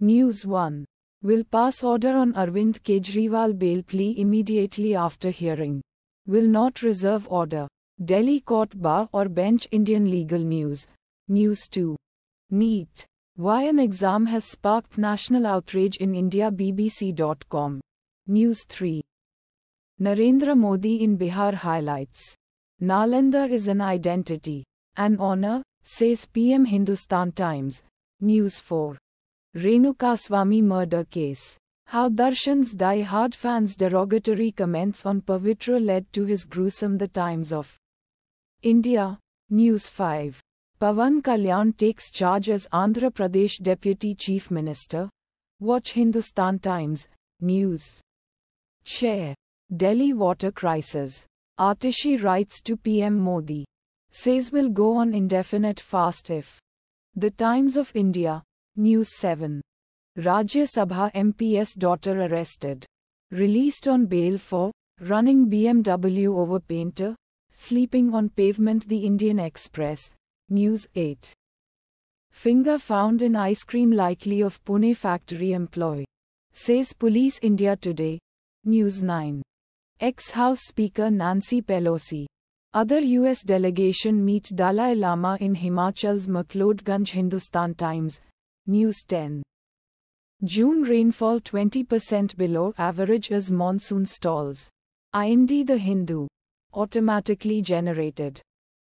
News 1. Will pass order on Arvind Kejriwal bail plea immediately after hearing. Will not reserve order. Delhi court bar or bench Indian legal news. News 2. Neat. Why an exam has sparked national outrage in India BBC.com. News 3. Narendra Modi in Bihar highlights. Nalanda is an identity, an honor, says PM Hindustan Times. News 4. Renuka Swami murder case. How Darshan's die-hard fans' derogatory comments on Pavitra led to his gruesome The Times of India. News 5. Pavan Kalyan takes charge as Andhra Pradesh Deputy Chief Minister. Watch Hindustan Times. News. Share. Delhi water crisis. Atishi writes to PM Modi. Says will go on indefinite fast if. The Times of India. News 7. Rajya Sabha MP's daughter arrested. Released on bail for running BMW over painter, sleeping on pavement. The Indian Express. News 8. Finger found in ice cream likely of Pune factory employee. Says Police India Today. News 9. Ex House Speaker Nancy Pelosi. Other U.S. delegation meet Dalai Lama in Himachal's McLeodganj Hindustan Times. News 10. June rainfall 20% below average as monsoon stalls. IMD The Hindu. Automatically generated.